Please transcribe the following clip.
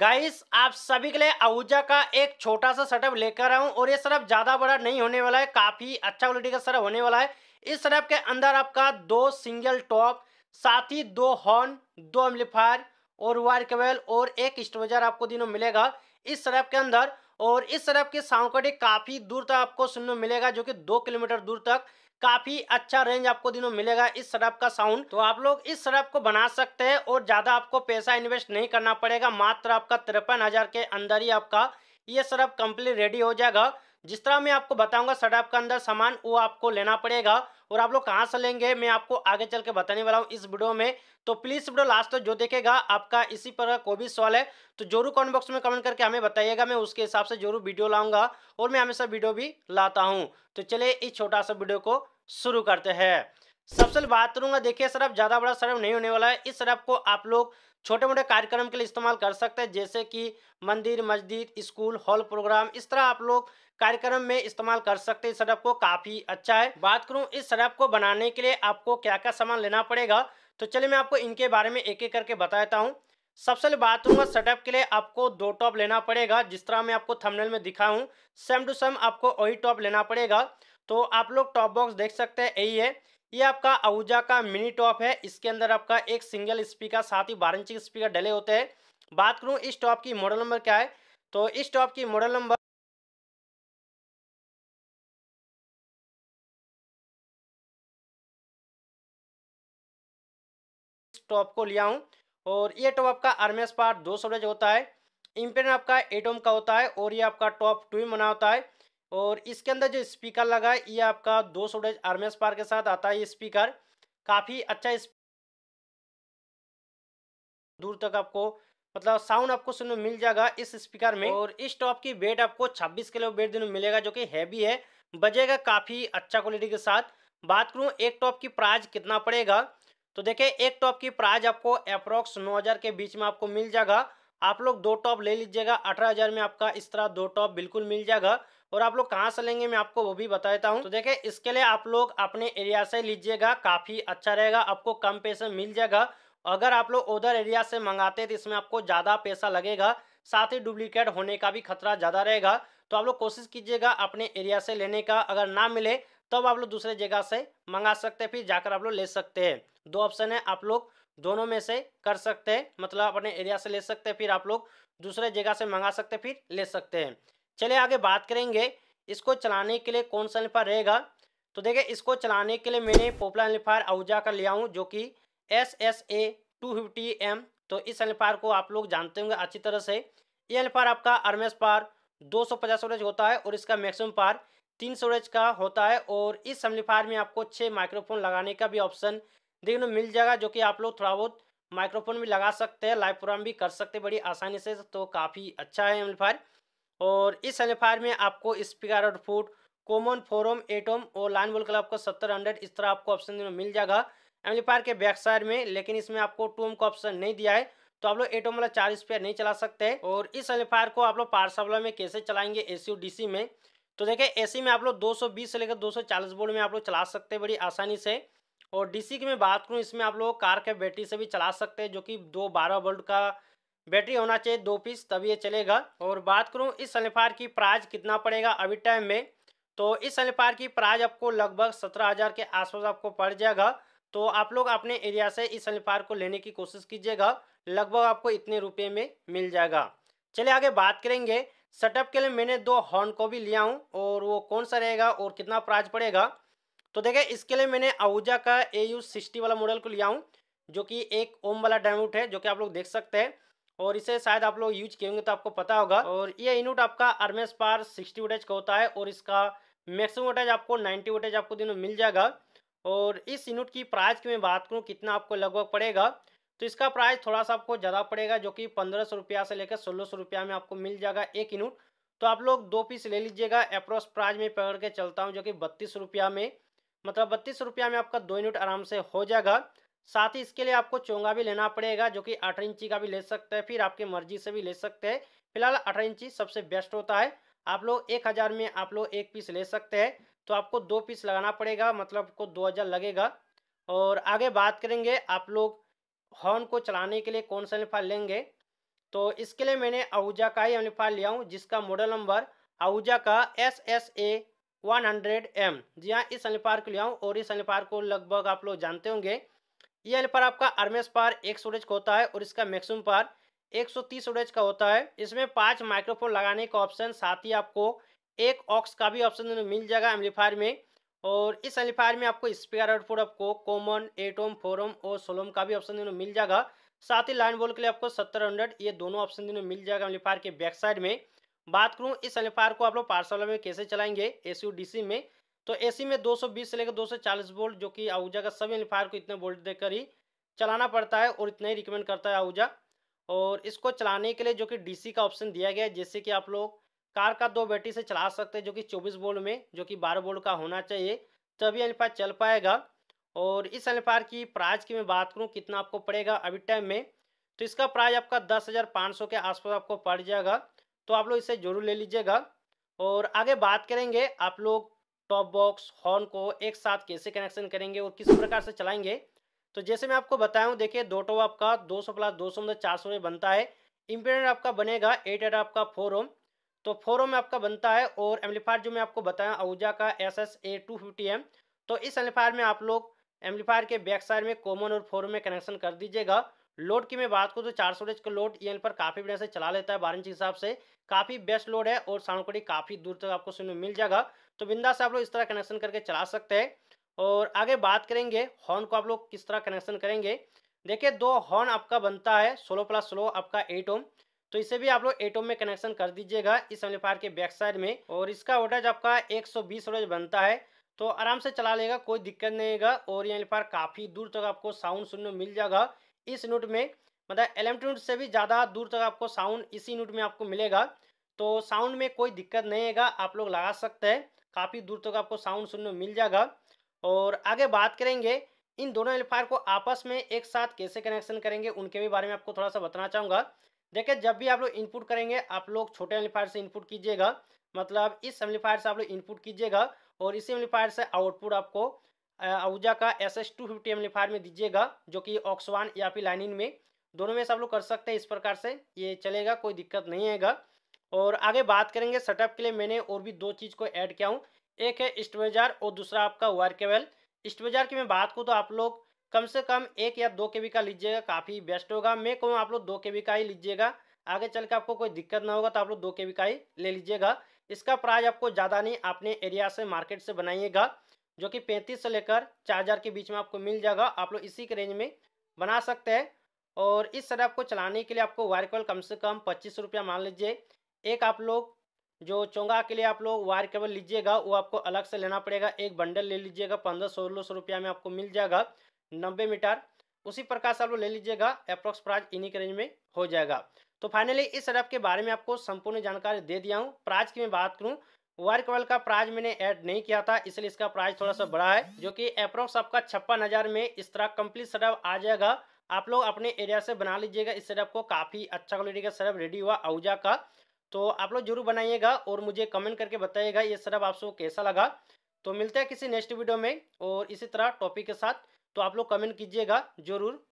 guys आप सभी के लिए आहूजा का एक छोटा सा सेटअप लेकर हूँ और ये सरप ज़्यादा बड़ा नहीं होने वाला है काफ़ी अच्छा क्वालिटी का सरफ होने वाला है इस सरप के अंदर आपका दो सिंगल टॉप साथ ही दो हॉर्न दो एम्पलीफायर और वायर केबल और एक स्टोजर आपको दिनों मिलेगा इस सरप के अंदर और इस सरप की साउंड काफ़ी दूर तक आपको सुनने मिलेगा जो कि दो किलोमीटर दूर तक काफी अच्छा रेंज आपको दिनों मिलेगा इस शराब का साउंड तो आप लोग इस शराब को बना सकते हैं और ज्यादा आपको पैसा इन्वेस्ट नहीं करना पड़ेगा मात्र आपका तिरपन हजार के अंदर ही आपका ये शराब कंप्लीट रेडी हो जाएगा जिस तरह मैं आपको बताऊंगा शराब के अंदर सामान वो आपको लेना पड़ेगा और आप लोग कहाँ से लेंगे मैं आपको आगे चल के बताने वाला हूँ इस वीडियो में तो प्लीज़ वीडियो लास्ट तक तो जो देखेगा आपका इसी पर कोई भी सवाल है तो जरूर कमेंट बॉक्स में कमेंट करके हमें बताइएगा मैं उसके हिसाब से जरूर वीडियो लाऊंगा और मैं हमेशा वीडियो भी लाता हूँ तो चलिए इस छोटा सा वीडियो को शुरू करते हैं सबसे बात करूंगा देखिए सर अब ज़्यादा बड़ा सरफ नहीं होने वाला है इस सरफ को आप लोग छोटे मोटे कार्यक्रम के लिए इस्तेमाल कर सकते हैं जैसे कि मंदिर मस्जिद स्कूल हॉल प्रोग्राम इस तरह आप लोग कार्यक्रम में इस्तेमाल कर सकते हैं इस शराब को काफ़ी अच्छा है बात करूं इस सड़प को बनाने के लिए आपको क्या क्या सामान लेना पड़ेगा तो चलिए मैं आपको इनके बारे में एक एक करके बताता हूँ सबसे पहले बात करूँगा सेटअप के लिए आपको दो टॉप लेना पड़ेगा जिस तरह मैं आपको थंबनेल में दिखा हूँ सेम टू सेम आपको वही टॉप लेना पड़ेगा तो आप लोग टॉप बॉक्स देख सकते हैं यही है ये आपका आहूजा का मिनी टॉप है इसके अंदर आपका एक सिंगल स्पीकर साथ ही बारह इंच स्पीकर डले होते हैं बात करूँ इस टॉप की मॉडल नंबर क्या है तो इस टॉप की मॉडल नंबर टॉप को लिया हूं और ये टॉप आपका आर्मेस पार्ट दो सौ होता है इम्पेन आपका एटोम का होता है और ये आपका टॉप टू बना होता है और इसके अंदर जो स्पीकर लगा है ये आपका दो सौ डेज पार के साथ आता है ये स्पीकर काफ़ी अच्छा दूर तक आपको मतलब साउंड आपको सुनने मिल जाएगा इस स्पीकर में और इस टॉप की वेट आपको 26 किलो वेट देने मिलेगा जो कि हैवी है बजेगा काफ़ी अच्छा क्वालिटी के साथ बात करूँ एक टॉप की प्राइज कितना पड़ेगा तो देखिए एक टॉप की प्राइज आपको अप्रोक्स 9000 के बीच में आपको मिल जाएगा आप लोग दो टॉप ले लीजिएगा हजार में आपका इस तरह दो टॉप बिल्कुल मिल जाएगा और आप लोग कहाँ से लेंगे मैं आपको वो भी बता देता हूँ तो देखिए इसके लिए आप लोग अपने एरिया से लीजिएगा काफ़ी अच्छा रहेगा आपको कम पैसे मिल जाएगा अगर आप लोग उधर एरिया से मंगाते हैं तो इसमें आपको ज़्यादा पैसा लगेगा साथ ही डुप्लीकेट होने का भी खतरा ज़्यादा रहेगा तो आप लोग कोशिश कीजिएगा अपने एरिया से लेने का अगर ना मिले तब तो आप लोग दूसरे जगह से मंगा सकते हैं फिर जाकर आप लोग ले सकते हैं दो ऑप्शन है आप लोग दोनों में से कर सकते हैं मतलब अपने एरिया से ले सकते हैं फिर आप लोग दूसरे जगह से मंगा सकते फिर ले सकते हैं चलिए आगे बात करेंगे इसको चलाने के लिए कौन सा लिफार रहेगा तो देखिए इसको चलाने के लिए मैंने पॉपुलर लिफार आउजा का लिया हूँ जो कि S S A two fifty M तो इस एलिफायर को आप लोग जानते होंगे अच्छी तरह से ये अल्फार आपका अरमेस पार दो सौ पचास होता है और इसका मैक्सिमम पार तीन सौ का होता है और इस अम्लीफायर में आपको छः माइक्रोफोन लगाने का भी ऑप्शन देखने मिल जाएगा जो कि आप लोग थोड़ा बहुत माइक्रोफोन भी लगा सकते हैं लाइव प्रोग्राम भी कर सकते हैं बड़ी आसानी से तो काफ़ी अच्छा है एम्पलीफायर और इस एलिफायर में आपको स्पीकर फूट फूड कॉमन फोरम एटम और लाइन बोल क्लब को सत्तर हंड्रेड इस तरह आपको ऑप्शन मिल जाएगा एम्पलीफायर के बैक साइड में लेकिन इसमें आपको टूम का ऑप्शन नहीं दिया है तो आप लोग एटम वाला चार स्पेयर नहीं चला सकते और इस एम्पलीफायर को आप लोग पार वाला में कैसे चलाएंगे डी सी में तो देखिए सी में आप लोग बीस से लेकर चालीस बोल्ट में आप लोग चला सकते हैं बड़ी आसानी से और डीसी की मैं बात करूँ इसमें आप लोग कार के बैटरी से भी चला सकते हैं जो कि दो बारह वोल्ट का बैटरी होना चाहिए दो पीस तभी ये चलेगा और बात करूँ इस सनफायर की प्राइज कितना पड़ेगा अभी टाइम में तो इस सनफायर की प्राइज आपको लगभग सत्रह हज़ार के आसपास आपको पड़ जाएगा तो आप लोग अपने एरिया से इस सनफायर को लेने की कोशिश कीजिएगा लगभग आपको इतने रुपये में मिल जाएगा चलिए आगे बात करेंगे सेटअप के लिए मैंने दो हॉर्न को भी लिया हूँ और वो कौन सा रहेगा और कितना प्राइज पड़ेगा तो देखिए इसके लिए मैंने आहूजा का ए यू सिक्सटी वाला मॉडल को लिया हूँ जो कि एक ओम वाला डायमूट है जो कि आप लोग देख सकते हैं और इसे शायद आप लोग यूज किएंगे तो आपको पता होगा और ये यूनिट आपका आर्मेस पार सिक्सटी वोटेज का होता है और इसका मैक्सिमम वोटेज आपको नाइन्टी वोटेज आपको दिनों मिल जाएगा और इस यूनिट की प्राइस की मैं बात करूँ कितना आपको लगभग पड़ेगा तो इसका प्राइस थोड़ा सा आपको ज़्यादा पड़ेगा जो कि पंद्रह सौ रुपया से लेकर सोलह सौ रुपया में आपको मिल जाएगा एक यूनिट तो आप लोग दो पीस ले लीजिएगा अप्रोस प्राइज में पकड़ के चलता हूँ जो कि बत्तीस रुपया में मतलब बत्तीस रुपया में आपका दो यूनिट आराम से हो जाएगा साथ ही इसके लिए आपको चोंगा भी लेना पड़ेगा जो कि आठ इंची का भी ले सकते हैं फिर आपकी मर्जी से भी ले सकते हैं फिलहाल अठारह इंची सबसे बेस्ट होता है आप लोग एक हज़ार में आप लोग एक पीस ले सकते हैं तो आपको दो पीस लगाना पड़ेगा मतलब को दो हज़ार लगेगा और आगे बात करेंगे आप लोग हॉर्न को चलाने के लिए कौन सा लिफा लेंगे तो इसके लिए मैंने आहूजा का ही लिफा लिया हूँ जिसका मॉडल नंबर आहूजा का S S A one hundred M जी हाँ इस अनिफार को लिया हूँ और इस अलिफार को लगभग आप लोग जानते होंगे ये एल पर आपका आर्मेस पार एक सूरज का होता है और इसका मैक्सिमम पार 130 रेंज का होता है इसमें पांच माइक्रोफोन लगाने का ऑप्शन साथ ही आपको एक ऑक्स का भी ऑप्शन मिल जाएगा एम्पलीफायर में और इस एम्पलीफायर में आपको स्पीकर आउटपुट आपको कॉमन एटोम फोरम और सोलोम का भी ऑप्शन मिल जाएगा साथ ही लाइन बोल के लिए आपको सत्तर हंड्रेड ये दोनों ऑप्शन मिल जाएगा एम्पलीफायर के बैक साइड में बात करूँ इस एम्पलीफायर को आप लोग पार्सल में कैसे चलाएंगे एस में तो एसी में 220 से लेकर 240 वोल्ट जो कि आहूजा का सब एम्पायर को इतने वोल्ट देकर ही चलाना पड़ता है और इतना ही रिकमेंड करता है आहूजा और इसको चलाने के लिए जो कि डीसी का ऑप्शन दिया गया है जैसे कि आप लोग कार का दो बैटरी से चला सकते हैं जो कि 24 वोल्ट में जो कि 12 वोल्ट का होना चाहिए तभी एल्फायर चल पाएगा और इस एल्फायर की प्राइस की मैं बात करूँ कितना आपको पड़ेगा अभी टाइम में तो इसका प्राइस आपका दस हज़ार पाँच सौ के आसपास आपको पड़ जाएगा तो आप लोग इसे ज़रूर ले लीजिएगा और आगे बात करेंगे आप लोग टॉप बॉक्स हॉर्न को एक साथ कैसे कनेक्शन करेंगे और किस प्रकार से चलाएंगे तो जैसे मैं आपको बताया हूँ देखिए दो टॉप आपका 200 सौ प्लस दो सौ मतलब चार सौ में बनता है इम्पेडेंट आपका बनेगा एट एट आपका फोर ओम तो फोर ओम आपका बनता है और एम्पलीफायर जो मैं आपको बताया आहूजा का S S A two fifty M तो इस एम्पलीफायर में आप लोग एम्पलीफायर के बैक साइड में कॉमन और फोर में कनेक्शन कर दीजिएगा लोड की मैं बात करूँ तो चार सौ का लोड यहाँ e पर काफ़ी बढ़िया से चला लेता है बारह इंच के हिसाब से काफ़ी बेस्ट लोड है और साउंड काफ़ी दूर तक आपको सुनने मिल जाएगा तो बिंदा से आप लोग इस तरह कनेक्शन करके चला सकते हैं और आगे बात करेंगे हॉर्न को आप लोग किस तरह कनेक्शन करेंगे देखिए दो हॉर्न आपका बनता है सोलो प्लस सोलो आपका एट ओम तो इसे भी आप लोग एट ओम में कनेक्शन कर दीजिएगा इस एम्पलीफायर के बैक साइड में और इसका वोल्टेज आपका 120 सौ बनता है तो आराम से चला लेगा कोई दिक्कत नहीं है और ये एम्पलीफायर काफ़ी दूर तक तो आपको साउंड सुनने मिल जाएगा इस नोट में मतलब एलेवन नोट से भी ज़्यादा दूर तक आपको साउंड इसी नोट में आपको मिलेगा तो साउंड में कोई दिक्कत नहीं है आप लोग लगा सकते हैं काफ़ी दूर तक आपको साउंड सुनने मिल जाएगा और आगे बात करेंगे इन दोनों एल्फायर को आपस में एक साथ कैसे कनेक्शन करेंगे उनके भी बारे में आपको थोड़ा सा बताना चाहूँगा देखिए जब भी आप लोग इनपुट करेंगे आप लोग छोटे एम्पलीफायर से इनपुट कीजिएगा मतलब इस एम्लीफायर से आप लोग इनपुट कीजिएगा और इसी एम्लीफायर से आउटपुट आपको आहूजा का S S two fifty amplifier में दीजिएगा जो कि ऑक्सवान या फिर लाइनिन में दोनों में सब लोग कर सकते हैं इस प्रकार से ये चलेगा कोई दिक्कत नहीं आएगा और आगे बात करेंगे सेटअप के लिए मैंने और भी दो चीज़ को ऐड किया हूँ एक है स्टवेजार और दूसरा आपका वायर केबल स्टवेजार की मैं बात करूँ तो आप लोग कम से कम एक या दो के का लीजिएगा काफ़ी बेस्ट होगा मैं कहूँ आप लोग दो के का ही लीजिएगा आगे चल के आपको कोई दिक्कत ना होगा तो आप लोग दो के का ही ले लीजिएगा इसका प्राइस आपको ज़्यादा नहीं अपने एरिया से मार्केट से बनाइएगा जो कि पैंतीस से लेकर चार हज़ार के बीच में आपको मिल जाएगा आप लोग इसी के रेंज में बना सकते हैं और इस सेटअप को चलाने के लिए आपको वायर केबल कम से कम पच्चीस रुपया मान लीजिए एक आप लोग जो चोंगा के लिए आप लोग वायर केबल लीजिएगा वो आपको अलग से लेना पड़ेगा एक बंडल ले लीजिएगा पंद्रह सोलह सौ रुपया में आपको मिल जाएगा नब्बे मीटर उसी प्रकार से आप लोग ले लीजिएगा अप्रोक्स प्राइज इन्हीं के रेंज में हो जाएगा तो फाइनली इस सेटअप के बारे में आपको संपूर्ण जानकारी दे दिया हूँ प्राइज की मैं बात करूँ वर्क वर्ल्ड का प्राइज मैंने ऐड नहीं किया था इसलिए इसका प्राइज थोड़ा सा बड़ा है जो कि अप्रोक्स आपका छप्पन हज़ार में इस तरह कंप्लीट सेटअप आ जाएगा आप लोग अपने एरिया से बना लीजिएगा इस सेटअप को काफ़ी अच्छा क्वालिटी का सेटअप रेडी हुआ आउजा का तो आप लोग जरूर बनाइएगा और मुझे कमेंट करके बताइएगा ये सेटअप आप सबको कैसा लगा तो मिलते हैं किसी नेक्स्ट वीडियो में और इसी तरह टॉपिक के साथ तो आप लोग कमेंट कीजिएगा जरूर